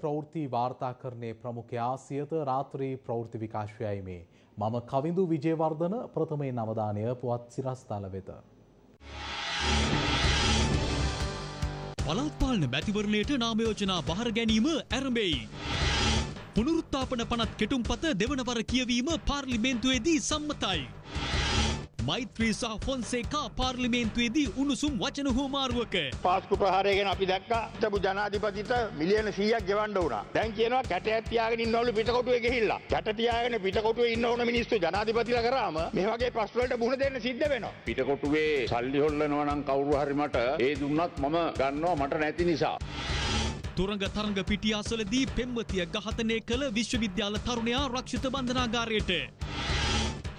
ප්‍රවෘත්ති වාර්තාකරණය ප්‍රමුඛයා සියත රාත්‍රී ප්‍රවෘති විකාශයයි මේ. මම කවිඳු විජේවර්ධන ප්‍රථමයේ නවධානය පුවත් සිරස්ථල වෙත. පළත්පාලන මැතිවරණයට නාමයෝජනා බහර ගැනීම ඇරඹෙයි. පුනරුත්තාපන පනත් කෙටුම්පත දෙවනවර කියවීම පාර්ලිමේන්තුවේදී සම්මතයි. මෛත්‍රී සහ ෆොන්සේකා පාර්ලිමේන්තුවේදී උණුසුම් වචන හෝමාරුවක. පාස්කු ප්‍රහාරයගෙන අපි දැක්කා ජනාධිපතිත මිලියන සීයක් ගෙවන්ඩ වුණා දැන් කියනවා කැට ඇතියාගෙන ඉන්නවලු පිටකොටුව ගෙහිල්ලා කැටතියාගෙන පිටකොටුව ඉන්න ඕන මිනිස්සු ජනාධිපතිල කරාම මේවගේ ප්‍රශ්වලට මුහුණ දෙන්න සිද්ධ වෙනවා. පිටකොටුවේ සල්ලි හොල්ලනවා නම් කවුරු හරි මට ඒ දුන්නත් මම ගන්නවා මට නැති නිසා. තුරග තරග පිටියාසලදී පෙම්මතිය ඝාතනය කළ විශ්වවිද්‍යාල තරුණයා රක්ෂිත බන්ධනාගාරයට.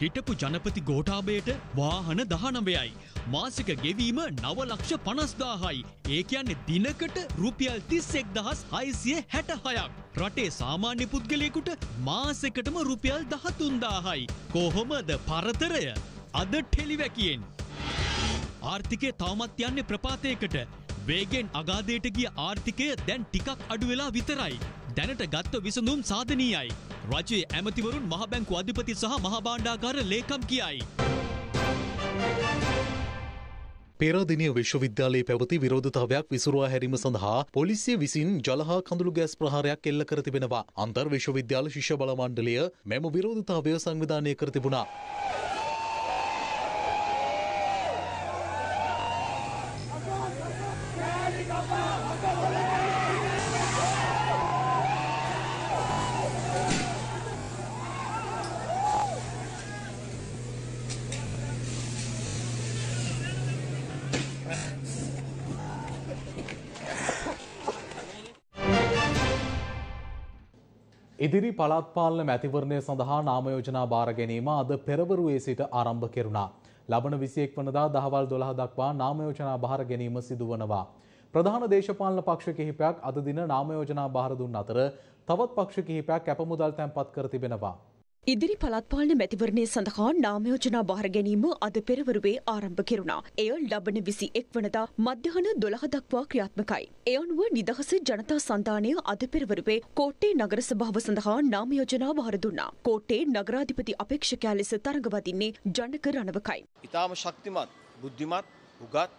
හිටපු ජනපති ගෝටාබේට වාහන දහනවයයි. මාසික ගෙවීම නවලක්ෂ පනස්දාහයි. ඒ කියන්නේ දිනකට රුපියල් තිස්සෙක් දහස් හයිසිය හැට හයක්. රටේ සාමාන්‍ය පුද්ගලයකුට මාසකටම රුපියල් දහතුන්දාහයි. කොහොමද පරතරය අද ටෙලිවැකියෙන්. ආර්ථිකය තවමත් යන්නේ ප්‍රපාතයකට වේගෙන් අගාදයට ගිය ආර්ථිකය දැන් ටිකක් අඩුවෙලා විතරයි. දැනට ගත්ත විසඳුම් සාධනීයයි. රජයේ ඇමතිවරුන් මහබැංකු අධිපති සහ මහබාණ්ඩාකාර ලේකම් කියයි. පේරාදිනය විශ්වවිද්‍යාලයේ පැවති විරෝධතාවයක් විසුරවා හැරීම සඳහා පොලිසිය විසින් ජලහා කඳුළු ගෑස් ප්‍රහාරයක් එල්ල කර තිබෙනවා. අන්තර් විශ්වවිද්‍යාල ශිෂ්‍ය බල මණ්ඩලය මෙම විරෝධතාවය සංවිධානය කර තිබුණා. ඉදිරි පළාත් පාලන මැතිවරණය සඳහා නාමයෝජනා භාර ගැනීම අද පෙරවරුවේ සිට ආරම්භ කෙරුණා. ලබන 21 වනදා දහවල් 12 දක්වා නාමයෝජනා භාර ගැනීම සිදුවනවා. ප්‍රධාන දේශපාලන පක්ෂ කිහිපයක් අද දින නාමයෝජනා භාර දුන් අතර තවත් පක්ෂ කිහිපයක් කැපමුදල් තැන්පත් කර තිබෙනවා. ඉදිරි පළත්පාලන මැතිවරණය සඳහා නාමයෝජනා බාර ගැනීම අද පෙරවරුවේ ආරම්භ කෙරුණා. එය ලබන විසි එක්වනදා මධ්‍යහන දොළහ දක්වා ක්‍රියාත්මකයි. එ අනුව නිදහස ජනතා සන්ධානය අද පෙරවරුවේ කෝට්ටේ නගර සභාව සඳහා නාමයෝජනා බාර දුන්නා. කෝට්ටේ නගරාධිපති අපේක්ෂකයා ලෙස තරඟවදින්නේ ජනක රණවකයි. ඉතාම ශක්තිමත්, බුද්ධිමත්, උගත්,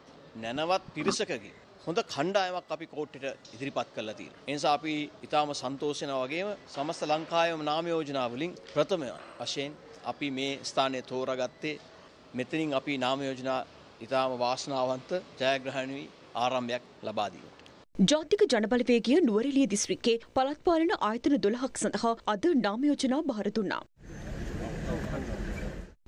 නැනවත් පිරිසකගේ හොඳ කණ්ඩායමක් අපි කෝට්ටෙට ඉදිරිපත් කරලා තියෙනවා. ඒ නිසා අපි ඊටාම සන්තෝෂ වෙනා වගේම සමස්ත ලංකාවේම නාම යෝජනා වලින් ප්‍රථම වශයෙන් අපි මේ ස්ථානය තෝරාගත්තේ මෙතනින් අපි නාම යෝජනා ඊටාම වාසනාවන්ත ජයග්‍රහණී ආරම්භයක් ලබා දීම. ජාතික ජනබලවේගය නුවරලිය දිස්ත්‍රික්කේ පළත්පාලන ආයතන 12ක් සඳහා අද නාම යෝජනා භාර දුන්නා.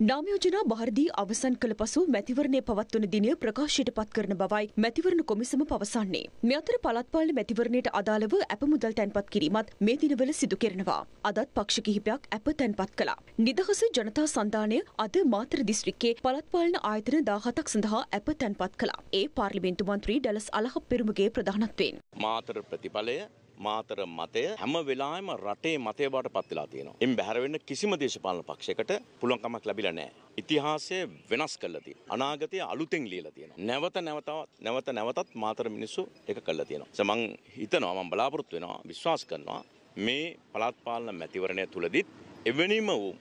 නාමයෝජනා භාරදී අවසන් කළ පසු මැතිවරණය පවත්වන දිනය ප්‍රකාශයට පත් කරන බවයි මැතිවරණ කොමිසම පවසන්නේ. මේ අතර පළත්පාලන මැතිවරණයට අදාළව ඇප මුදල් තැන්පත් කිරීමත් මේ දිනවල සිදු කෙරෙනවා. අදත් පක්ෂ කිහිපයක් ඇප තැන්පත් කළා. නිදහස ජනතා සන්ධානය අද මාතර දිස්ත්‍රික්කේ පළත්පාලන ආයතන 17ක් සඳහා ඇප තැන්පත් කළා. ඒ පාර්ලිමේන්තු මන්ත්‍රී ඩලස් අලහ පෙරුමගේ ප්‍රධානත්වයෙන්. මාතර ප්‍රතිඵලය මාතර මතය හැම වෙලාවෙම රටේ මතය බවට පත් වෙලා තියෙනවා. එම් බැහැර වෙන්න කිසිම දේශපාලන පක්ෂයකට පුළුවන් කමක් ලැබිලා නැහැ. ඉතිහාසය වෙනස් කරලා තියෙනවා. අනාගතය අලුතෙන් ලියලා තියෙනවා. නැවත නැවතත් නැවත නැවතත් මාතර මිනිස්සු එක කරලා තියෙනවා. මං හිතනවා මං බලාපොරොත්තු වෙනවා විශ්වාස කරනවා මේ පළාත් පාලන මැතිවරණය තුලදීත් එවැනිම වූ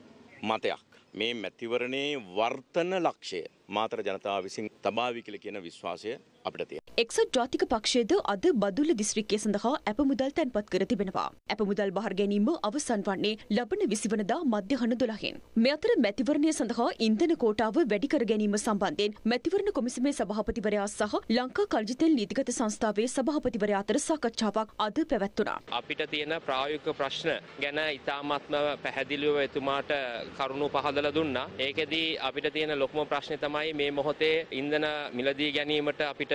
මතයක් මේ මැතිවරණයේ වර්තන ලක්ෂය මාතර ජනතාව විසින් තබාවි කියලා කියන විශ්වාසය අපිට තියෙනවා. එක්සත් ජාතික පක්ෂයද අද බදුල්ල දිස්ත්‍රික්කය සඳහා ඇප මුදල් තැන්පත් කර තිබෙනවා. ඇප මුදල් බහර ගැනීම අවසන් වන්නේ ලබන 20 වනදා මධ්‍යහන 12න්. මේ අතර මැතිවරණය සඳහා ඉන්ධන කෝටාව වැඩි කර ගැනීම සම්බන්ධයෙන් මැතිවරණ කොමිසමේ සභාපතිවරයා සහ ලංකා කල්ජිතෙල් නීතිගත සංස්ථාවේ සභාපතිවරයා අතර සාකච්ඡාවක් අද පැවැත්වුණා. අපිට තියෙන ප්‍රායෝගික ප්‍රශ්න ගැන ඉතාමත්ම පැහැදිලිව එතුමාට කරුණු පහදලා දුන්නා. ඒකෙදී අපිට තියෙන ලොකුම ප්‍රශ්නේ තමයි තමයි මේ මොහොතේ ඉන්ධන මිලදී ගැනීමට අපිට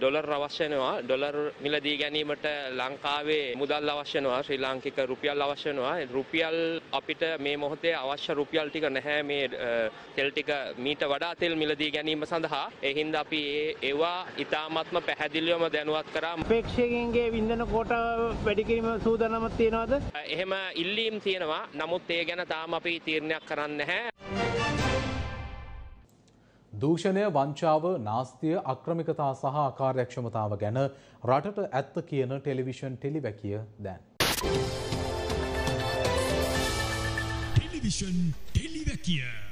ඩොලර් අවශ්‍ය වෙනවා. ඩොලර් මිලදී ගැනීමට ලංකාවේ මුදල් අවශ්‍ය වෙනවා. ශ්‍රී ලාංකික රුපියල් අවශ්‍ය වෙනවා. රුපියල් අපිට මේ මොහොතේ අවශ්‍ය රුපියල් ටික නැහැ මේ තෙල් ටික මීට වඩා තෙල් මිලදී ගැනීම සඳහා. ඒ හින්දා අපි ඒවා ඉතාමත්ම පැහැදිලිවම දැනුවත් කරා. අපේක්ෂකයන්ගේ ඉන්ධන කෝටාව වැඩි කිරීම සූදානමක් තියනවාද? එහෙම ඉල්ලීම් තියෙනවා. නමුත් ඒ ගැන තාම අපි තීරණයක් කරන්නේ නැහැ. දූෂණය වංචාව නාස්තිය අක්‍රමිකතා සහ ආකාර්යක්ෂමතාව ගැන රටට ඇත්ත කියන ටෙලිවිෂන් ටෙලිවැකිය දැන්. ටෙලිවිෂන් ටෙලිවැකිය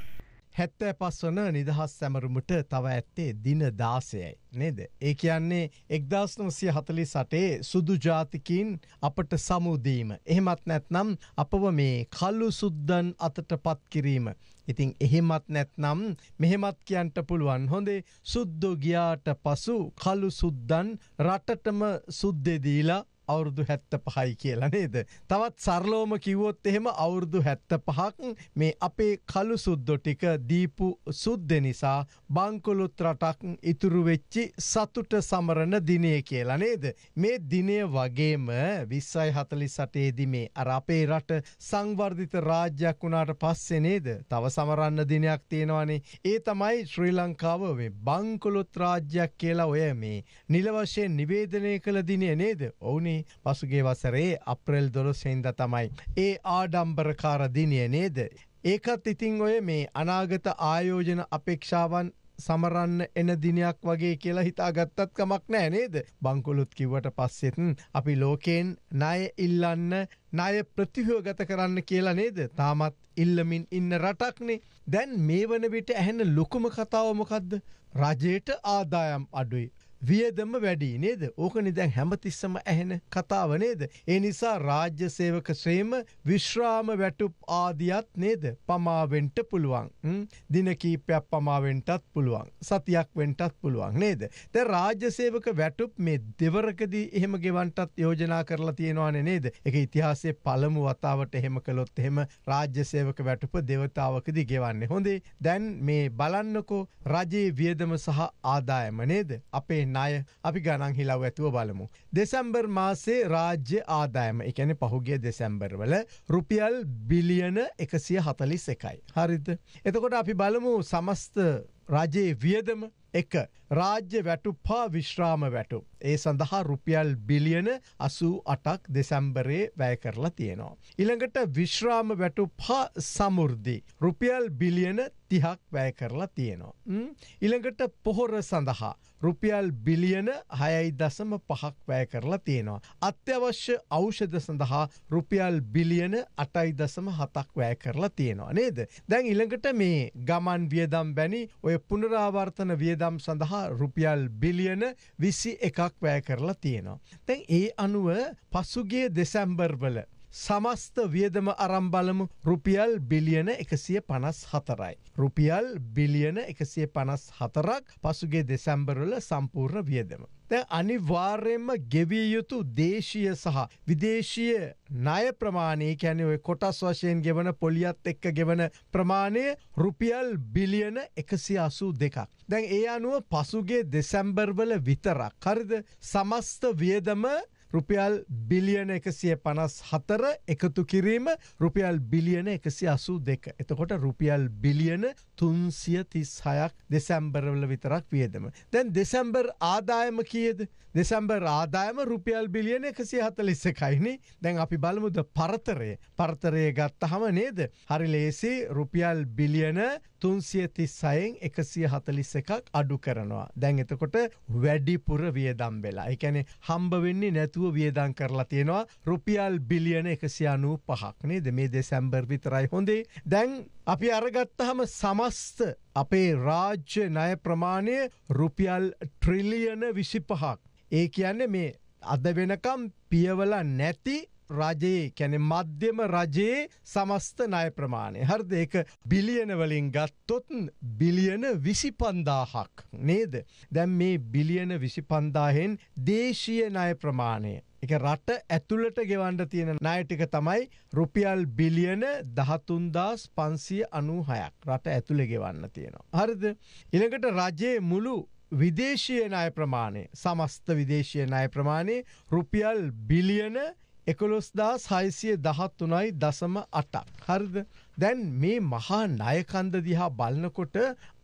හැත්තෑ පස්වන නිදහස් සැමරුමට තව ඇත්තේ දින දාසයයි නේද. ඒ කියන්නේ එක්දස්නම සිය හතලි සටේ සුදු ජාතිකින් අපට සමුදීම. එහෙමත් නැත්නම් අපව මේ කල්ලු සුද්දන් අතට පත්කිරීම. ඉතින් එහෙමත් නැත්නම් මෙහෙමත් කියන්ට පුළුවන් හොඳේ සුද්දෝ ගියාට පසු කලු සුද්දන් රටටම සුද්දෙදීලා අවුරුදු හැත්ත පහයි කියලා නේද. තවත් සරලෝම කිව්වොත් එහෙම අවුරුදු හැත්ත පහක් මේ අපේ කළු සුද්දො ටික දීපු සුද්ද නිසා බංකොලොත් රටක් ඉතුරු වෙච්චි සතුට සමරණ දිනය කියලා නේද. මේ දිනය වගේම විස්සයි හතලි සටේදි මේ අර අපේ රට සංවර්ධිත රාජ්‍යයක් වුණාට පස්සේ නේද තව සමරන්න දිනයක් තියෙනවානේ ඒ තමයි ශ්‍රී ලංකාව මේ බංකොලොත් රාජ්‍යයක් කියලා ඔය මේ නිලවශයෙන් නිවේදනය කළ දිනය නේද ඔවුනේ ස්වාමී පසුගේ වසරේ අප්‍රෙල් දොළොස්සෙන්ද තමයි. ඒ ආඩම්බරකාර දිනිය නේද. ඒකත් ඉතිං ඔය මේ අනාගත ආයෝජන අපේක්ෂාවන් සමරන්න එන දිනයක් වගේ කියලා හිතා ගත්තත් කමක් නෑ නේද බංකොලොත් කිව්වට පස්සෙතන් අපි ලෝකයෙන් ණය ඉල්ලන්න ණය ප්‍රතිහෝගත කරන්න කියලා නේද තාමත් ඉල්ලමින් ඉන්න රටක්නේ දැන් මේ වන විට ඇහෙන ලොකුම කතාව මොකද්ද රජයට ආදායම් අඩුයි වියදම වැඩි නේද ඕකනි දැන් හැමතිස්සම ඇහෙන කතාව නේද ඒ නිසා රාජ්‍ය සේවක ශ්‍රේම විශ්‍රාම වැටුප් ආදියත් නේද පමාවෙන්ට පුළුවන් දින කීපයක් පමාවෙන්ටත් පුළුවන් සතියක් වෙන්ටත් පුළුවන් නේද දැන් රාජ්‍ය සේවක වැටුප් මේ දෙවරකදී එහෙම ගෙවන්නටත් යෝජනා කරලා තියෙනවානේ නේද ඒක ඉතිහාසයේ පළමු වතාවට එහෙම කළොත් එහෙම රාජ්‍ය සේවක වැටුප දෙවතාවකදී ගෙවන්නේ හොඳේ දැන් මේ බලන්නකෝ රජයේ වියදම සහ ආදායම නේද අපේ එන්න අය අපි ගණන් හිලව් ඇතුව බලමු. දෙසැම්බර් මාසේ රාජ්‍ය ආදායම එකන පහුගේ දෙසැම්බර්වල රුපියල් බිලියන එකසිය හතලිස් එකයි. හරිද. එතකොට අපි බලමු සමස්ත රජයේ වියදම එක රාජ්‍ය වැටුපා විශ්‍රාම වැටු. ඒ සඳහා රුපියල් බිලියන අසූ අටක් දෙසැම්බරේ වැය කරලා තියෙනවා. ඉළඟට විශ්‍රාම වැටුපා සමුෘද්ධි. රුපියල් බිලියන තිහක් වැය කරලා තියෙනවා. ඉළඟට පොහොර සඳහා. රුපියල් බිලියන හයයි දසම පහක් වැය කරලා තියෙනවා. අත්‍යවශ්‍ය අෞෂධ සඳහා රුපියල් බිලියන අටයි දසම හතක් වැය කරලා තියෙනවා නේද. දැන් ඉළඟට මේ ගමන් වියදම් බැනි ඔය පුනරාවර්තන වියද වියදම් සඳහා රුපියල් බිලියන විසි එකක් වැෑ කරලා තියෙනවා. තැන් ඒ අනුව පසුගේ දෙසැම්බර්වල සමස්ත වියදම අරම් බලමු රුපියල් බිලියන එකසිය පනස් හතරයි. රුපියල් බිලියන එකසිය පනස් හතරක් පසුගේ දෙසැම්බරල සම්පූර්ණ වියදම. ද අනිවාර්යෙන්ම ගෙවිය යුතු දේශීය සහ විදේශීය ණය ප්‍රමාණය කැනෙ ඔය කොටස් වශයෙන් ගෙවන පොලියත් එක්ක ගෙවන ප්‍රමාණය රුපියල් බිලියන එකසි අසූ දෙකක්. දැන් ඒ අනුව පසුගේ දෙසැම්බර්වල විතරක් හරිද සමස්ත වියදම රුපියල් බිලියන එකසිය පනස් හතර එකතු කිරීම රුපියල් බිලියන එකසි අසු දෙක. එතකොට රුපියල් බිලියන තුන්සිය තිස් හයක් දෙසැම්බරවල විතරක් වියදම. දැන් දෙසැම්බර් ආදායම කියද. දෙසැම්බර් ආදායම රුපියල් බිලියන එකසිය හතලිස්ස එකයිනි දැන් අපි බලමුද පරතරය පරතරය ගත්ත හම නේද. හරි ලේසි රුපියල් බිලියන තුන්සිය තිස් සයෙන් එකසිය හතලිස්ස එකක් අඩු කරනවා. දැන් එතකොට වැඩිපුර වියදම් වෙලා. එකැනෙ හම්බවෙන්නේ නැතු ධාතුව වියදං කරලා තියෙනවා රුපියල් බිලියන එකසියනූ පහක්නේ මේ දෙසැම්බර් විතරයි හොඳේ දැන් අපි අරගත්තහම සමස්ත අපේ රාජ්‍ය නය ප්‍රමාණය රුපියල් ට්‍රිලියන විසි පහක් ඒ කියන්නේ මේ අද වෙනකම් පියවල නැති රජයේ කැනෙ මධ්‍යම රජයේ සමස්ත නය ප්‍රමාණය. හරිද එක බිලියනවලින් ගත්තොත් බිලියන විසි පන්දාහක් නේද. දැම් මේ බිලියන විසි පන්දාහෙන් දේශීය නය ප්‍රමාණය. එක රට ඇතුළට ගෙවන්ඩ තියෙන ණයටික තමයි රුපියල් බිලියන දහතුන්දස් පන්සිය අනූහයක් රට ඇතුළෙ ගෙවන්න තියෙනවා. හරිද ඉළඟට රජයේ මුළු විදේශය ණය ප්‍රමාණය සමස්ත විදේශය ණය ප්‍රමාණය රුපියල් බිලියන එකොළොස්දා සයිසිය දහත්තුනයි දසම අටක් හරිද දැන් මේ මහා ණයකන්ද දිහා බලනකොට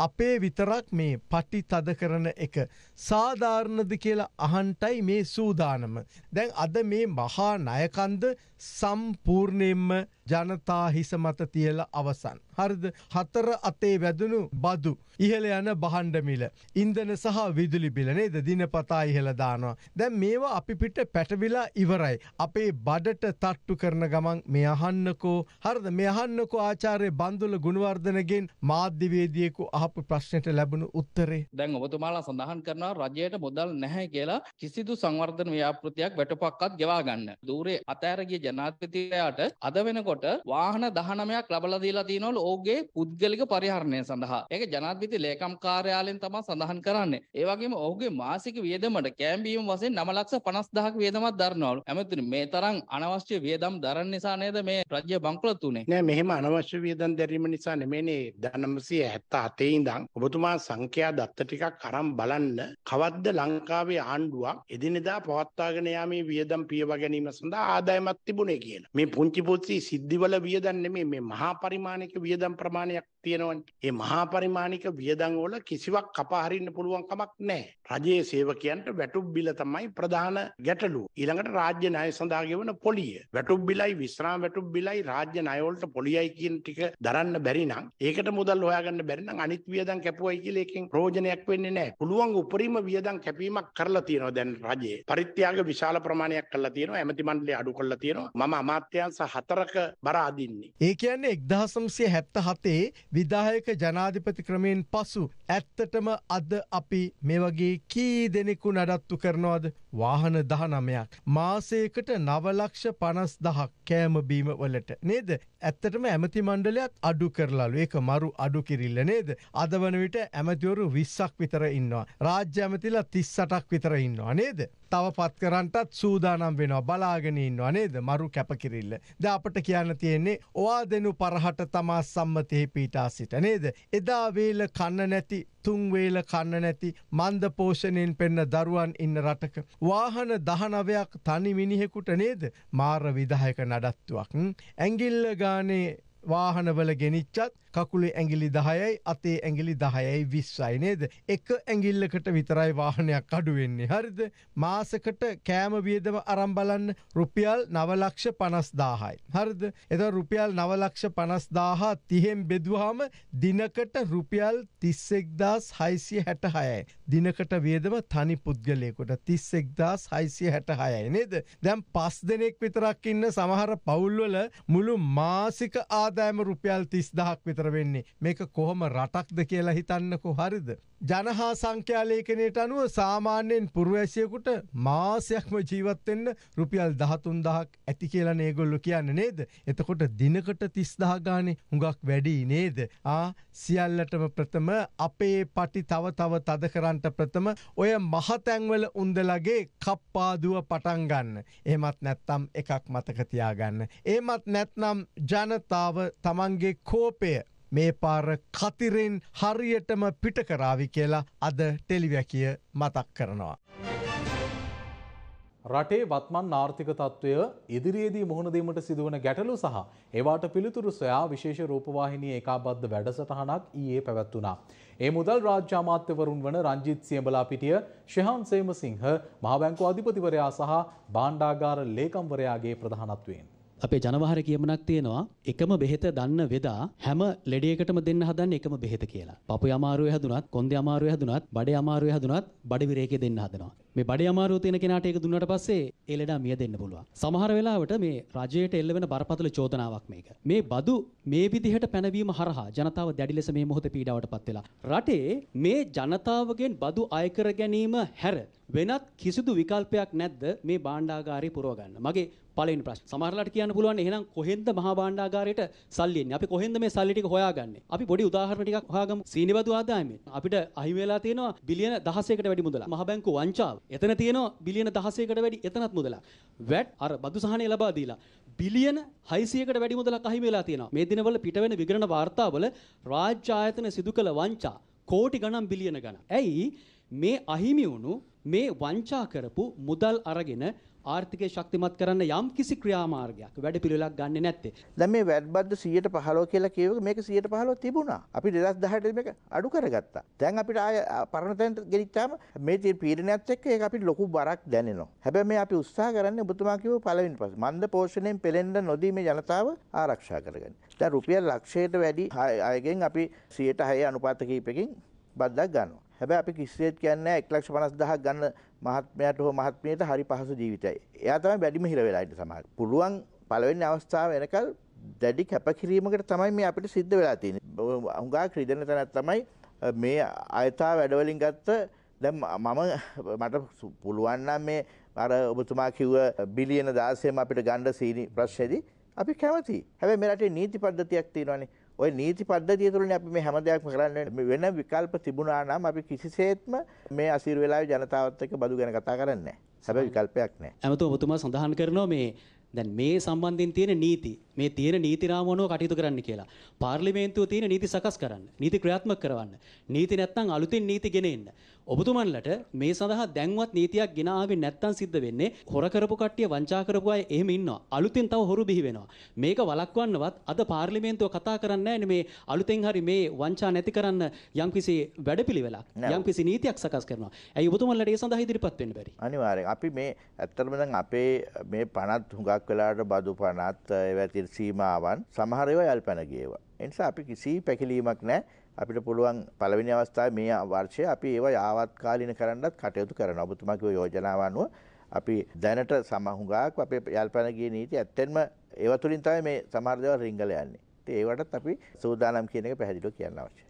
අපේ විතරක් මේ පටි තද කරන එක සාධාරණද කියලා අහන්ටයි මේ සූදානම. දැන් අද මේ මහා ණයකන්ද සම්පූර්ණයෙන්ම ජනතා හිස මත තියලා අවසන්. හරිද? හතර අතේ වැදුණු බදු, ඉහළ යන බහණ්ඩ මිල, ඉන්ධන සහ විදුලි බිල නේද දිනපතා ඉහළ දානවා. දැන් මේවා අපි පිට පැටවිලා ඉවරයි. අපේ බඩට තට්ටු කරන ගමන් මේ අහන්නකෝ. හරිද? මේ අහන්නකෝ ආචාර්ය බන්දුල ගුණවර්ධනගෙන් මාධ්‍යවේදියෙකු අහපු ප්‍රශ්නයට ලැබුණු උත්තරේ දැන් ඔබතුමාලා සඳහන් කරනවා රජයට මුදල් නැහැ කියලා කිසිදු සංවර්ධන ව්‍යාපෘතියක් වැටුපක්වත් ගෙවා ගන්න. দূරේ අතෑර ගිය ජනාධිපතියාට අද වෙනකොට වාහන 19ක් ලබලා දීලා තිනවලු ඔහුගේ පුද්ගලික පරිහරණය සඳහා. ඒක ජනාධිපති ලේකම් කාර්යාලයෙන් තමයි සඳහන් කරන්නේ. ඒ වගේම ඔහුගේ මාසික වියදමට කෑම්බීම් වශයෙන් 9,50,000ක් වියදමක් දරනවලු. ඇමතුනි මේ තරම් අනවශ්‍ය වියදම් දරන්න නිසා නේද මේ රාජ්‍ය බංකොලොත් උනේ? නෑ මෙහෙම අනව අනවශ්‍ය වියදම් දැරීම නිසා නෙමෙයිනේ 1977 ඉඳන් ඔබතුමා සංඛ්‍යා දත්ත ටිකක් අරන් බලන්න කවද්ද ලංකාවේ ආණ්ඩුවක් එදිනෙදා පවත්වාගෙන යාමේ වියදම් පියවා ගැනීම සඳහා ආදායමක් තිබුණේ කියලා. මේ පුංචි පුංචි සිද්ධිවල වියදම් නෙමෙයි මේ මහා පරිමාණික වියදම් ප්‍රමාණයක් තියෙනවනේ. මේ මහා පරිමාණික වියදම් වල කිසිවක් කපා හරින්න පුළුවන් කමක් නැහැ. රජයේ සේවකයන්ට වැටුප් බිල තමයි ප්‍රධාන ගැටලුව. ඊළඟට රාජ්‍ය ණය සඳහා ගෙවන පොලිය. වැටුප් බිලයි විශ්‍රාම වැටුප් බිලයි රාජ්‍ය ණය වලට පොලියයි කියන ටික දරන්න බැරි නම් ඒකට මුදල් හොයාගන්න බැරි නම් අනිත් වියදම් කැපුවයි කියලා එකෙන් ප්‍රයෝජනයක් වෙන්නේ නැහැ. පුළුවන් උපරිම වියදම් කැපීමක් කරලා තියෙනවා දැන් රජයේ. පරිත්‍යාග විශාල ප්‍රමාණයක් කරලා තියෙනවා. ඇමති මණ්ඩලය අඩු කරලා තියෙනවා. මම අමාත්‍යාංශ හතරක බර අදින්නේ. ඒ කියන්නේ 1977 විධායක ජනාධිපති ක්‍රමයෙන් පසු ඇත්තටම අද අපි මේ වගේ කී දෙනෙකු නඩත්තු කරනවද වාහන 19ක් මාසයකට 9 ලක්ෂ 50000ක් කෑම බීම වලට නේද? ඇත්තටම ඇමති මණ්ඩලයත් අඩු කරලාලු. ඒක මරු අඩු කිරිල්ල නේද? අද වන විට ඇමතිවරු 20ක් විතර ඉන්නවා. රාජ්‍ය ඇමතිලා 38ක් විතර ඉන්නවා නේද? තව පත් කරන්ටත් සූදානම් වෙනවා බලාගෙන ඉන්නවා නේද මරු කැපකිරල්ල ද අපට කියන්න තියෙන්නේ ඔවා දෙනු පරහට තමා සම්මතයෙහි පීටා සිට නේද එදා වේල කන්න නැති තුන්වේල කන්න නැති මන්ද පෝෂණයෙන් පෙන්න දරුවන් ඉන්න රටක. වාහන දහනවයක් තනි මිනිහෙකුට නේද මාර විදායක නඩත්තුවක්. ඇගිල්ල ගානේ වාහනවල ගෙනනිච්චත් කකුලේ ඇඟිලි 10යි අතේ ඇඟිලි 10යි 20යි නේද? එක ඇඟිල්ලකට විතරයි වාහනයක් අඩු වෙන්නේ. හරිද? මාසෙකට කෑම වියදම අරන් බලන්න රුපියල් 9,50,000යි. හරිද? එතකොට රුපියල් 9,50,000 30ෙන් බෙදුවාම දිනකට රුපියල් 31666යි. දිනකට වියදම තනි පුද්ගලයෙකුට 31666යි නේද? දැන් 5 දෙනෙක් විතරක් ඉන්න සමහර පවුල්වල මුළු මාසික ආදායම රුපියල් 30000ක් විතර නතර වෙන්නේ මේක කොහොම රටක්ද කියලා හිතන්නකෝ හරිද ජනහා සංඛ්‍යා ලේඛනයට අනුව සාමාන්‍යයෙන් පුරවැසියෙකුට මාසයක්ම ජීවත් වෙන්න රුපියල් 13000ක් ඇති කියලා නේගොල්ලෝ කියන්නේ නේද එතකොට දිනකට 30000 ගානේ හුඟක් වැඩි නේද ආ සියල්ලටම ප්‍රථම අපේ පටි තව තව තද කරන්න ප්‍රථම ඔය මහතැන්වල උන්දලගේ කප්පාදුව පටන් ගන්න එහෙමත් නැත්නම් එකක් මතක තියාගන්න එහෙමත් නැත්නම් ජනතාව තමන්ගේ කෝපය මේ පාර කතිරෙන් හරියටම පිට කරාවි කියලා අද ටෙලිවැකිය මතක් කරනවා. රටේ වත්මන් ආර්ථික තත්ත්වය ඉදිරියේදී මුහුණදීමට සිදුවන ගැටලු සහ ඒවාට පිළිතුරු සොයා විශේෂ රූපවාහිනී ඒකාබද්ධ වැඩසටහනක් ඊයේ පැවැත්වුණා. ඒ මුදල් රාජ්‍ය අමාත්‍යවරුන් වන රංජිත් සියඹලා පිටිය, ශෙහාන් සේමසිංහ, මහා බැංකු අධිපතිවරයා සහ භාණ්ඩාගාර ලේකම්වරයාගේ ප්‍රධානත්වයෙන් අපේ ජනවහර කියමනක් තියෙනවා එකම බෙහෙත දන්න වෙදා හැම ලෙඩයකටම දෙන්න හදන්නේ එකම බෙහෙත කියලා. පපුවේ අමාරුවේ හැදුනත්, කොන්දේ අමාරුවේ හැදුනත්, බඩේ අමාරුවේ හැදුනත් බඩ විරේකේ දෙන්න හදනවා. මේ බඩේ අමාරුව තියෙන කෙනාට ඒක දුන්නාට පස්සේ ඒ ලෙඩා මිය දෙන්න පුළුවන්. සමහර වෙලාවට මේ රජයට එල්ල වෙන බරපතල චෝදනාවක් මේක. මේ බදු මේ විදිහට පැනවීම හරහා ජනතාව දැඩි ලෙස මේ මොහොතේ පීඩාවටපත් වෙලා. රටේ මේ ජනතාවගෙන් බදු අය කර ගැනීම හැර වෙනත් කිසිදු විකල්පයක් නැද්ද මේ භාණ්ඩාගාරය පුරව ගන්න. මගේ පලෙන් ප්‍රශ් සමහරලට කියන්න පුළුවන් එහෙනම් කොහෙන්ද මහා බණ්ඩාගාරයට සල්ලියන්නේ අපි කොහෙන්ද මේ සල්ලි ටික හොයාගන්නේ අපි පොඩි උදාහරණ ටිකක් හොයාගමු සීනිබදු ආදායමෙන් අපිට අහිමි වෙලා තියෙනවා බිලියන 16කට වැඩි මුදලක් මහ බැංකු වංචාව එතන තියෙනවා බිලියන 16කට වැඩි එතනත් මුදලක්. වැට් අර බදු සහනය ලබා දීලා බිලියන 600කට වැඩි මුදලක් අහිමි වෙලා තියෙනවා. මේ දිනවල පිටවෙන විගණන වාර්තාවල රාජ්‍ය ආයතන සිදු කළ වංචා කෝටි ගණන් බිලියන ගණන්. ඇයි මේ අහිමි වුණු මේ වංචා කරපු මුදල් අරගෙන ආර්ථිකය ශක්තිමත් කරන්න යම් කිසි ක්‍රියාමාර්ගයක් වැඩ පිළිලක් ගන්න නැත්තේ දැන් මේ වැඩබද්ද 115 කියලා කියවක මේක 115 තිබුණා අපි 2018 මේක අඩු කරගත්තා දැන් අපිට ආය පරණ තැනට ගෙනිච්චාම මේ තියෙන පීඩනයත් එක්ක ඒක අපිට ලොකු බරක් දැනෙනවා. හැබැයි මේ අපි උත්සාහ කරන්නේ ඔබතුමා කිව්ව පළවෙනි පස්සේ මන්ද පෝෂණයෙන් පෙළෙන්න නොදී මේ ජනතාව ආරක්ෂා කරගන්න. දැන් රුපියල් ලක්ෂයට වැඩි අයගෙන් අපි 106 අනුපාත කිහිපකින් බද්දක් ගන්නවා. හැබැයි අපි කිසිසේත් කියන්නේ 150000ක් ගන්න මහත්මයාට හෝ මහත්මියට හරි පහසු ජීවිතයයි. එයා තමයි වැඩිම හිර වෙලා ඉන්නේ සමහර. පුළුවන් පළවෙනි අවස්ථාව එනකල් දැඩි කැපකිරීමකට තමයි මේ අපිට සිද්ධ වෙලා තියෙන්නේ. හුඟා ක්‍රීඩන තැනක් තමයි මේ අයථා වැඩවලින් ගත්ත දැන් මම මට පුළුවන් නම් මේ අර ඔබතුමා කිව්ව බිලියන 16ම අපිට ගන්න සීනි ප්‍රශ්නේදී අපි කැමතියි. හැබැයි මේ රටේ නීති පද්ධතියක් තියෙනවානේ. ওই නීති පද්ධතිය තුළනේ අපි මේ හැම දෙයක්ම කරන්නේ වෙන විකල්ප තිබුණා නම් අපි කිසිසේත්ම මේ අසීරු වෙලාවේ ජනතාවත් එක්ක බදු ගැන කතා කරන්නේ නැහැ. හැබැයි විකල්පයක් නැහැ. අමතෝ ඔබතුමා සඳහන් කරනවා මේ දැන් මේ සම්බන්ධයෙන් තියෙන නීති මේ තියෙන නීති රාමුවනුව කටයුතු කරන්න කියලා. පාර්ලිමේන්තුව තියෙන නීති සකස් කරන්න, නීති ක්‍රියාත්මක කරවන්න. නීති නැත්නම් අලුතින් නීති ගෙන එන්න. ඔබතුමන්ලට මේ සඳහා දැන්වත් නීතියක් ගෙන ආවේ නැත්නම් සිද්ධ වෙන්නේ හොර කරපු කට්ටිය වංචා කරපු අය එහෙම ඉන්නවා. අලුතින් තව හොරු බිහි වෙනවා. මේක වළක්වන්නවත් අද පාර්ලිමේන්තුව කතා කරන්නේ නැහැ මේ අලුතෙන් හරි මේ වංචා නැති කරන්න යම්කිසි වැඩපිළිවෙලක් යම්කිසි නීතියක් සකස් කරනවා. ඇයි ඔබතුමන්ලට ඒ සඳහා ඉදිරිපත් වෙන්න බැරි? අනිවාර්යයෙන්. අපි මේ ඇත්තටම දැන් අපේ මේ පනත් හුඟක් ගොඩක් වෙලාට බදු පනත් වැති සීමාවන් සමහරව යල් පැනගේවා. එනිසා අපි කිසි පැකිලීමක් නෑ අපිට පුළුවන් පළවෙනි අවස්ථාව මේ වර්ෂය අපි ඒවා යාවත්කාලින කරන්නත් කටයුතු කරන ඔබතුමකිව යෝජනාවනුව අපි දැනට සමහුගාක් අපේ යල්පැනගේ නීති ඇත්තෙන්ම ඒවතුලින් තමයි මේ සමාර්ධව රිංගල යන්නේ. ඒවටත් අපි සූදානම් කියන එක පැහැදිලිව කියන්න අවශ්‍යයි.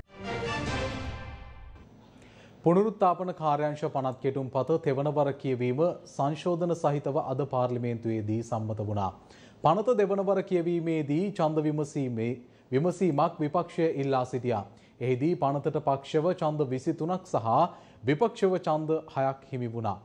පුනරුත්ථාපන කාර්යාංශ පනත් කෙටුම් පත තෙවනවර කියවීම සංශෝධන සහිතව අද පාර්ලිමේන්තුවේදී සම්මත වුණා. පනත දෙවනවර කියවීමේදී ඡන්ද විමසීමේ විමසීමක් විපක්ෂය ඉල්ලා සිටියා. එහිදී පනතට පක්ෂව ඡන්ද 23ක් සහ විපක්ෂව ඡන්ද 6ක් හිමි වුණා.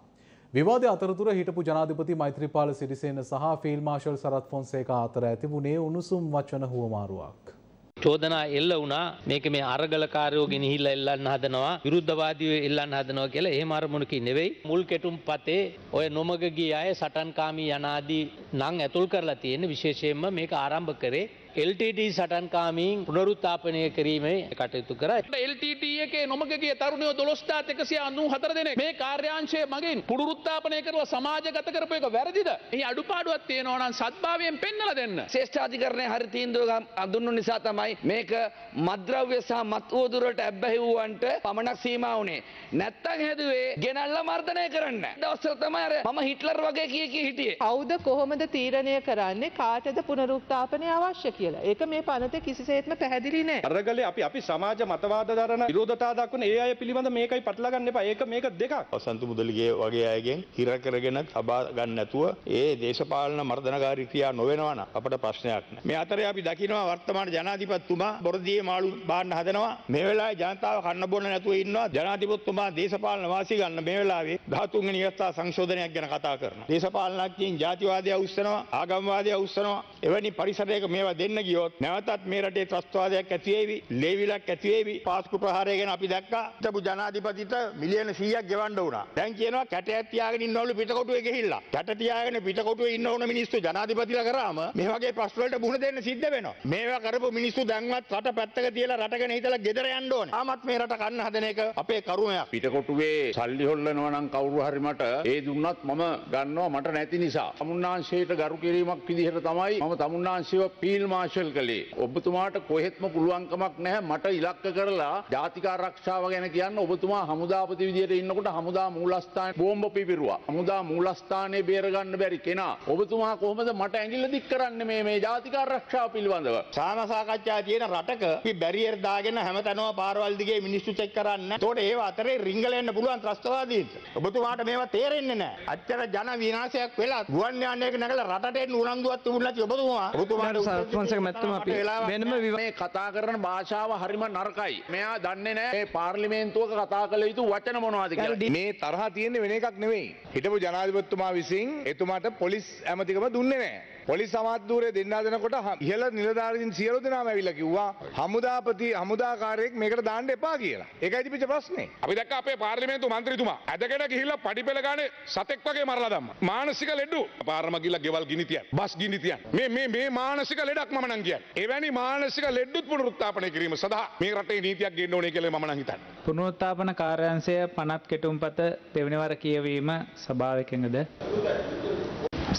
විවාද අතරතුර හිටපු ජනාධිපති මෛත්‍රීපාල සිරිසේන සහ ෆීල්ඩ් මාෂල් සරත් ෆොන්සේකා අතර ඇති වුණේ උණුසුම් වචන හුවමාරුවක්. චෝදනා එල්ල වුණා මේක මේ අරගලකාරයෝ ගෙනහිල්ලා එල්ලන්න හදනවා විරුද්ධවාදීව එල්ලන්න හදනවා කියලා එහෙම අරමුණකින් නෙවෙයි මුල් කෙටුම් පතේ ඔය නොමග ගිය අය සටන්කාමී යනාදී නම් ඇතුල් කරලා තියෙන විශේෂයෙන්ම මේක ආරම්භ කරේ එල්ටට සටන්කාමීන් පුනරුත්තාපනය කිරීමේ කටයුතු කර එල්ටට එක නොමගේ තරුණයෝ දොස්ථා එකසිය අන්නු හතර දෙන මේ කාර්යාංශය මගින් පුනරුත්තාපනය කරලා සමාජගත කරපු එක වැරදිද ඒ අඩුපාඩුවත් තියෙනවනම් සත්භාවයෙන් පෙන්නල දෙන්න ශේෂ්ඨාධිකරණය හරි තීන්දුව අඳුන්නු නිසා තමයි මේක මද්‍රව්‍ය සහ මත්වෝදුරට ඇබ්බැහි වූවන්ට පමණක් සීමා වුණේ නැත්තං හැදුවේ ගෙනල්ල මර්ධනය කරන්න දවස්සර තමයි අර මම හිට්ලර් වගේ කිය කී හිටියේ කවුද කොහොමද තීරණය කරන්නේ කාටද පුනරුත්ථාපනය අවශ්‍ය කියලා. ඒක මේ පනතේ කිසිසේත්ම පැහැදිලි නෑ. අරගලේ අපි අපි සමාජ මතවාද දරන විරෝධතා දක්වන ඒ අය පිළිබඳ මේකයි පටලා ගන්න එපා. ඒක මේක දෙකක්. වසන්ත මුදලිගේ වගේ අයගෙන් හිර කරගෙන තබා ගන්න නැතුව ඒ දේශපාලන මර්ධනකාරී ක්‍රියා නොවෙනවා නම් අපට ප්‍රශ්නයක් නෑ. මේ අතරේ අපි දකිනවා වර්තමාන ජනාධිපතිතුමා බොරදියේ මාළු බාන්න හදනවා. මේ වෙලාවේ ජනතාව කන්න බොන්න නැතුව ඉන්නවා. ජනාධිපතිතුමා දේශපාලන වාසි ගන්න මේ වෙලාවේ 13 වෙනි අවස්ථා සංශෝධනයක් ගැන කතා කරනවා. දේශපාලනඥයින් ජාතිවාදය උස්සනවා, ආගම්වාදය උස්සනවා. එවැනි පරිසරයක මේවා දෙන්න පවතින්න ගියොත් නැවතත් මේ රටේ ත්‍රස්තවාදයක් ඇති වෙවි, ලේවිලක් ඇති වෙවි. පාස්කු ප්‍රහාරය ගැන අපි දැක්කා. හිටපු ජනාධිපතිට මිලියන 100ක් ගෙවන්න වුණා. දැන් කියනවා කැටයක් තියාගෙන ඉන්නවලු පිටකොටුවේ ගිහිල්ලා. කැට තියාගෙන පිටකොටුවේ ඉන්න ඕන මිනිස්සු ජනාධිපතිලා කරාම මේ වගේ ප්‍රශ්න වලට මුහුණ දෙන්න සිද්ධ වෙනවා. මේවා කරපු මිනිස්සු දැන්වත් රට පැත්තක තියලා රටගෙන හිතලා ගෙදර යන්න ඕනේ. ආමත් මේ රට කන්න හදන එක අපේ කරුණයක්. පිටකොටුවේ සල්ලි හොල්ලනවා නම් කවුරු හරි මට ඒ දුන්නත් මම ගන්නවා මට නැති නිසා. තමුන්නාංශයට ගරු කිරීමක් විදිහට තමයි මම තමුන්නාංශව පිල්මා මාශල් කළේ. ඔබතුමාට කොහෙත්ම පුළුවන්කමක් නැහැ මට ඉලක්ක කරලා ජාතිකා රක්ෂාව ගැන කියන්න ඔබතුමා හමුදාපති විදියට ඉන්නකොට හමුදා මූලස්ථාන බෝම්බ පිපිරුවා. හමුදා මූලස්ථානයේ බේරගන්න බැරි කෙනා. ඔබතුමා කොහොමද මට ඇඟිල්ල දික් කරන්නේ මේ මේ ජාතිකා රක්ෂාව පිළිබඳව? සාම සාකච්ඡා තියෙන රටක අපි බැරියර් දාගෙන හැමතැනම පාරවල් දිගේ මිනිස්සු චෙක් කරන්න. ඒතකොට ඒව අතරේ රිංගලෙන්න පුළුවන් ත්‍රස්තවාදීන්ට. ඔබතුමාට මේවා තේරෙන්නේ නැහැ. අච්චර ජන විනාශයක් වෙලා ගුවන් යානයක නැගලා රටට එන්න උනන්දුවක් තිබුණ නැති ඔබතුමා. ඔබතුමාට මහාචාර්යවංශක මැතිතුමා අපි වෙනම මේ කතා කරන භාෂාව හරිම නරකයි. මෙයා දන්නේ නැහැ මේ පාර්ලිමේන්තුවක කතා කළ යුතු වචන මොනවද කියලා. මේ තරහ තියෙන්නේ වෙන එකක් නෙවෙයි. හිටපු ජනාධිපතිතුමා විසින් එතුමාට පොලිස් ඇමතිකම දුන්නේ නැහැ. පොලිස් අමාත්‍යවරය දෙන්න හදනකොට ඉහළ නිලධාරීන් සියලු දෙනාම ඇවිල්ලා කිව්වා හමුදාපති හමුදාකාරයෙක් මේකට දාන්න එපා කියලා. ඒකයි තිබිච්ච ප්‍රශ්නේ. අපි දැක්ක අපේ පාර්ලිමේන්තු මන්ත්‍රීතුමා ඇදගෙන ගිහිල්ලා පඩිපෙළ ගානේ සතෙක් වගේ මරලා දැම්මා. මානසික ලෙඩු. පාරම ගිහිල්ලා ගෙවල් ගිනි තියන්. බස් ගිනි තියන්. මේ මේ මේ මානසික ලෙඩක් මම නම් කියන්නේ. එවැනි මානසික ලෙඩුත් පුනරුත්ථාපනය කිරීම සඳහා මේ රටේ නීතියක් ගෙන්න ඕනේ කියලා මම නම් හිතන්නේ. පුනරුත්ථාපන කාර්යාංශය පනත් කෙටුම්පත දෙවනි වර කියවීම සභාවකින්ද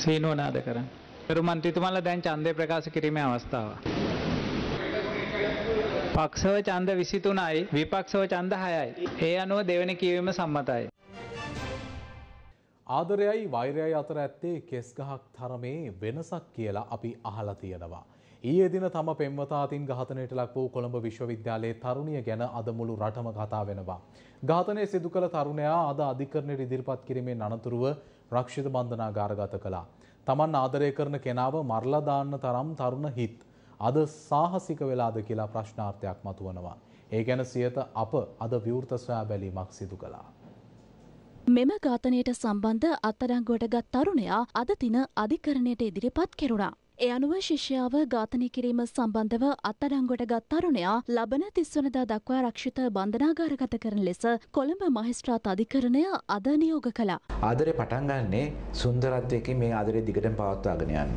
සීනෝනාද කරන්නේ කරුමන්ත්‍රීතුමාලා දැන් ඡන්දය ප්‍රකාශ කිරීමේ අවස්ථාව. පක්ෂව ඡන්ද 23යි විපක්ෂව ඡන්ද 6යි. ඒ අනුව දෙවැනි කියවීම සම්මතයි. ආදරයයි වෛරයයි අතර ඇත්තේ කෙස් ගහක් තරමේ වෙනසක් කියලා අපි අහලා තියෙනවා. ඊයේ දින තම පෙම්වතා අතින් ඝාතනයට ලක් වූ කොළඹ විශ්වවිද්‍යාලයේ තරුණිය ගැන අද මුළු රටම කතා වෙනවා. ඝාතනය සිදු කළ තරුණයා අද අධිකරණයට ඉදිරිපත් කිරීමෙන් අනතුරුව රක්ෂිත බන්ධනාගාරගත කළා. තමන් ආදරය කරන කෙනාව මරලා දාන්න තරම් තරුණ හිත් අද සාහසික වෙලාද කියලා ප්‍රශ්නාර්ථයක් මතුවනවා. ඒ ගැන සියත අප අද විවෘත සොයා බැලීමක් සිදු කළා. මෙම ඝාතනයට සම්බන්ධ අත්අඩංගුවට ගත් තරුණයා අද දින අධිකරණයට ඉදිරිපත් කෙරුණා. ඒ අනුව ශිෂ්‍යාව ඝාතනය කිරීම සම්බන්ධව අත්අඩංගුවට ගත් තරුණයා ලබන තිස්වනදා දක්වා රක්ෂිත බන්ධනාගාරගත කරන ලෙස කොළඹ මහිස්ත්‍රාත් අධිකරණය අද නියෝග කළා. ආදරේ පටන් ගන්නේ සුන්දරත්වයකින් මේ ආදරේ දිගටම පවත්වාගෙන යන්න.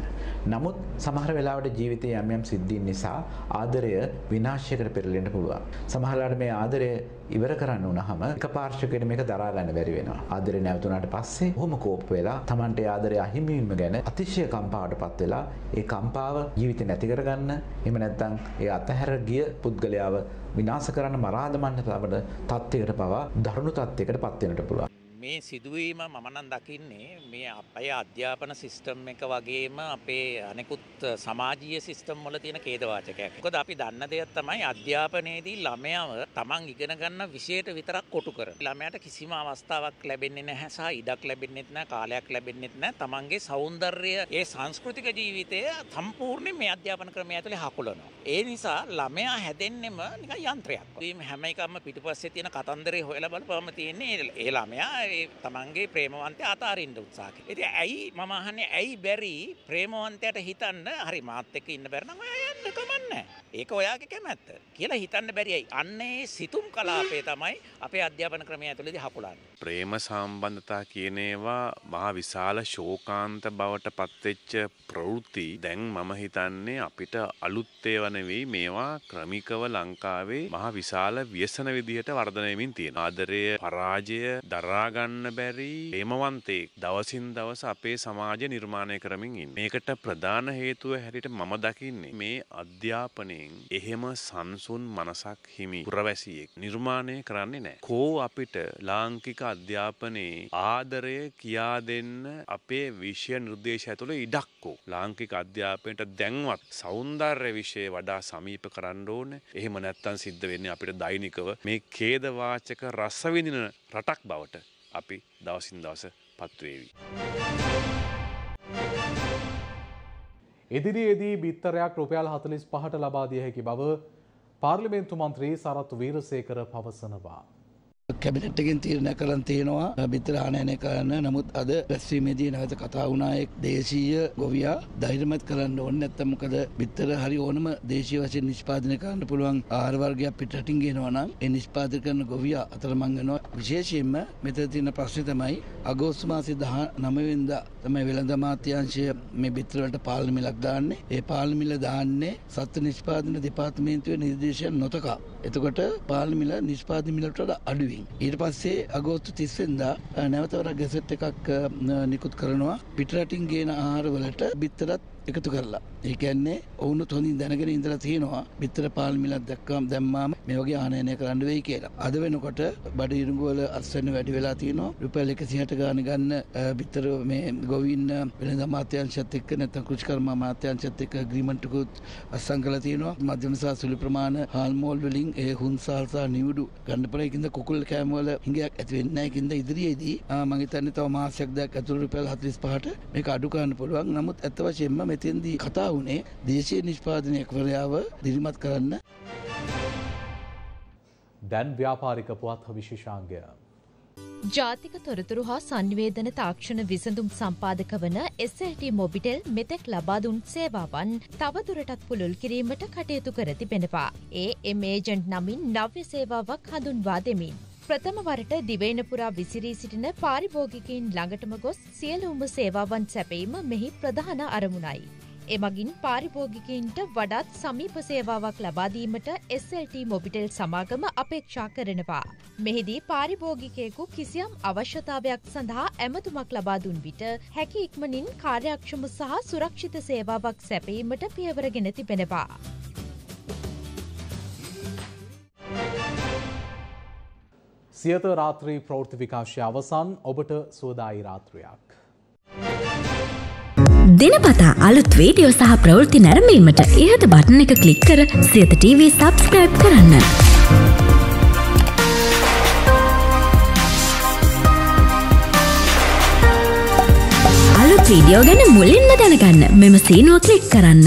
නමුත් සමහර වෙලාවට ජීවිතයේ යම් යම් සිද්ධීන් නිසා ආදරය විනාශයකට පෙරලෙන්න පුළුවන්. සමහරවිට මේ ආදරය ඉවර කරන්න වනහම එක පාර්ශකයට මේක දරාගන්න බැරි වෙන ආදරය නැවතුනට පස්සේ හොම කෝප් වෙලා තමන්ට ආදරය අහිමීම ගැන අතිශය කම්පාවට පත් වෙලා ඒ කම්පාව ජීවිත නැති කරගන්න එම නැත්තං ඒ අතහැර ගිය පුද්ගලයාව විනාස කරන්න මරාදමන්න තවට තත්ත්වයකට පවා දරුණු තත්වයකට පත්වෙනට පුළුවන් මේ සිදුවීම මම නම් දකින්නේ මේ අපේ අධ්‍යාපන සිස්ටම් එක වගේම අපේ අනෙකුත් සමාජීය සිස්ටම් වල තියෙන ඛේදවාචකයක්. මොකද අපි දන්න දෙයක් තමයි අධ්‍යාපනයේදී ළමයාව තමන් ඉගෙන ගන්න විෂයට විතරක් කොටු කරන. ළමයාට කිසිම අවස්ථාවක් ලැබෙන්නේ නැහැ සහ ඉඩක් ලැබෙන්නේ නැහැ, කාලයක් ලැබෙන්නේ නැහැ. තමන්ගේ సౌందර්යය, ඒ සංස්කෘතික ජීවිතය සම්පූර්ණයෙන් මේ අධ්‍යාපන ක්‍රමය ඇතුලේ හකුලනවා. ඒ නිසා ළමයා හැදෙන්නෙම නිකන් යන්ත්‍රයක්. මේ හැම එකක්ම පිටිපස්සේ තියෙන කතන්දරේ හොයලා බලපුවම තියෙන්නේ ඒ ළමයා ඒ තමන්ගේ ප්‍රේමවන්තය අතාරින්ට උත්සාක. ඇති ඇයි මමහන්නේ ඇයි බැරි ප්‍රේමවන්තයට හිතන්න හරි මාත්‍යක ඉන්න බැරනම යන්න කමන්න. ඒක ඔයාගේ කැමැත්ත කියලා හිතන්න බැරියි. අන්නේ සිතුම් කලාපේ තමයි අපේ අධ්‍යාපන ක්‍රමය ඇතුළෙදි හකුලන්න. ප්‍රේම සම්බන්ධතා කියනේවා මහා විශාල ශෝකාන්ත බවට පත්වෙච්ච ප්‍රවෘත්ති දැන් මම හිතන්නේ අපිට අලුත්තේ වනවෙයි මේවා ක්‍රමිකව ලංකාවේ මහා විශාල ව්‍යසන විදිහට වර්ධනයමින් තියෙන. ආදරය පරාජය දරාගන්න කරගන්න බැරි ඒමවන්තේක් දවසින් දවස අපේ සමාජ නිර්මාණය කරමින් ඉන්න. මේකට ප්‍රධාන හේතුව හැරිට මම දකින්නේ මේ අධ්‍යාපනයෙන් එහෙම සංසුන් මනසක් හිමි පුරවැසියෙක් නිර්මාණය කරන්නේ නෑ. කෝ අපිට ලාංකික අධ්‍යාපනයේ ආදරය කියා දෙන්න අපේ විෂය නිර්දේශ ඇතුළ ඉඩක්කෝ ලාංකික අධ්‍යාපනයට දැන්වත් සෞන්දර්ය විෂය වඩා සමීප කරන්න ඕන එහෙම නැත්තන් සිද්ධ වෙන්නේ අපිට දෛනිකව මේ කේදවාචක රසවිඳින රටක් බවට අපි දවසින් දවස පත්වේවි. එදිරියේදී බිත්තරයක් රුපියල් හතලිස් පහට ලබාදිය හැකි බව පාර්ලිමේන්තු මන්ත්‍රී සරත්තු වීරසේකර පවසනවා. කැබිනට්ගෙන් තීරණ කරන් තියෙනවා බිත්තර හනයනය කරන්න නමුත් අද පැස්වීමේදී නැත කතාවනායෙක් දේශීය ගොවියා දෛර්මත් කරන්න ඕන්න නැත්තමකද බිත්තර හරි ඕනම දේශී වශයෙන් නිෂ්පාදන කරන්න පුළුවන් ආර්වර්ගයක් පිටටින් ගෙනවනම් එ නිෂ්පාද කරන ගොවියා අතරමංගනවා විශේෂයෙන්ම මෙතර තියන ප්‍රශ්න තමයි අගෝස්තු මාසි දහ නමවෙන්ද තමයි වෙළඳ මාත්‍යංශය මේ බිත්තරවලට පාලමිලක් දාන්නේ ඒ පාලමිල දාන්නේ සත්ව නිෂ්පාදන දෙපාර්තමේන්තුවේ නිර්දේශය නොතකා එතකොට පාලි මිල නිෂ්පාද මිලට අඩුවෙන්. ඊට පස්සේ අගෝස්තු තිස්සෙන්දා නැවතවර ගැසට් එකක් නිකුත් කරනවා පිටරටින් ගේන ආහාරවලට බිත්තරත් එකතු කරලා ඒකන්නේ ඔවුනුත් හොඳින් දැනගෙන ඉඳලා තියෙනවා බිත්තර පාල්මිලක් දැක්කම් දැම්මාම මේ වගේ ආනයනය කරන්න වෙයි කියලා. අද වෙනකොට බඩ ඉරුඟුවල අස්සන්න වැඩි වෙලා තියෙනවා. රුපියල් 160 ගාන ගන්න බිත්තර මේ ගොවින් වෙළඳ අමාත්‍යාංශයත් එක්ක නැත්නම් කෘෂිකර්ම අමාත්‍යාංශයත් එක්ක ඇග්‍රීමන්ට් එකකුත් අත්සන් කරලා තියෙනවා. මධ්‍යම සහ සුළු ප්‍රමාණ හාල්මෝල් වලින් ඒ හුන්සාල් සහ නිවුඩු ගන්න පුළුවන්. ඒකින්ද කුකුල් කෑම වල හිඟයක් ඇති වෙන්නේ නැහැ. ඒකින්ද ඉදිරියේදී මම හිතන්නේ තව මාසයක් දෙක ඇතුළත රුපියල් 45ට මේක අඩු කරන්න පුළුවන්. නමුත් අත්ත වශයෙන්ම මෙතෙන්දී කතා වුණේ දේශීය නිෂ්පාදනයක්වරයාව දිරිමත් කරන්න. දැන් ව්‍යාපාරික පුවත් විශේෂාංගය. ජාතික තොරතුරු හා සංවේදන තාක්ෂණ විසඳුම් සම්පාදක වන SLT මොබිටෙල් මෙතෙක් ලබාදුන් සේවාවන් තවදුරටත් පුළුල් කිරීමට කටයුතු කර තිබෙනවා. ඒ එම් ඒජන්ට් නමින් නව්‍ය සේවාවක් හඳුන්වා දෙමින්. ප්‍රථම වරට දිවයිනපුරා විසිරී සිටින පාරිභෝගිකයින් ළඟටම ගොස් සියලුම සේවාවන් සැපීම මෙහි ප්‍රධාන අරමුණයි. එමගින් පාරිභෝගිකයින්ට වඩාත් සමීප සේවාවක් ලබාදීමට SLT මොබිටෙල් සමාගම අපේක්ෂා කරනවා. මෙහිදී පාරිභෝගිකයෙකු කිසියම් අවශ්‍යතාවයක් සඳහා ඇමතුමක් ලබාදුන් විට හැකි ඉක්මනින් කාර්යක්ෂම සහ සුරක්ෂිත සේවාවක් සැපීමට පියවරගෙන තිබෙනවා. සියත රාත්‍රී ප්‍රෞෘති විකාශය අවසන් ඔබට සුවදායි රාත්‍රයක්. දෙනපතා අලුත් වීඩියෝ සහ ප්‍රවෘති නැරඹීමට ඉහත බටන එක ක්ලික් කර සියත TV සබස්ක්‍රයිබ් කරන්න. අලුත් වීඩියෝ ගැන මුලින්ම දැනගන්න මෙම සීනුව ක්ලික් කරන්න.